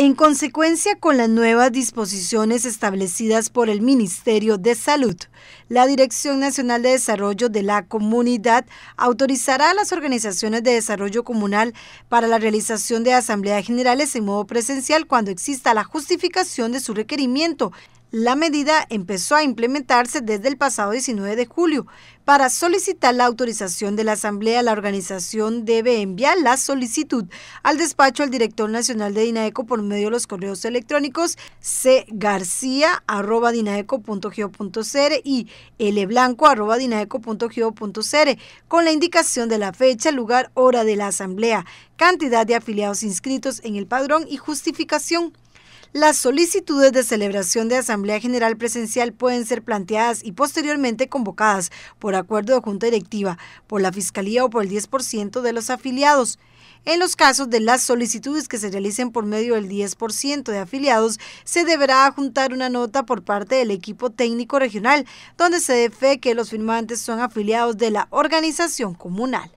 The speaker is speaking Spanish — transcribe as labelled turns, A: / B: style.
A: En consecuencia con las nuevas disposiciones establecidas por el Ministerio de Salud, la Dirección Nacional de Desarrollo de la Comunidad autorizará a las organizaciones de desarrollo comunal para la realización de asambleas generales en modo presencial cuando exista la justificación de su requerimiento la medida empezó a implementarse desde el pasado 19 de julio. Para solicitar la autorización de la Asamblea, la organización debe enviar la solicitud al despacho del director nacional de Dinaeco por medio de los correos electrónicos cgarcia.dinaeco.go.cr y lblanco.dinaeco.geo.cr con la indicación de la fecha, lugar, hora de la Asamblea, cantidad de afiliados inscritos en el padrón y justificación las solicitudes de celebración de Asamblea General Presencial pueden ser planteadas y posteriormente convocadas por acuerdo de Junta Directiva, por la Fiscalía o por el 10% de los afiliados. En los casos de las solicitudes que se realicen por medio del 10% de afiliados, se deberá adjuntar una nota por parte del equipo técnico regional, donde se dé fe que los firmantes son afiliados de la organización comunal.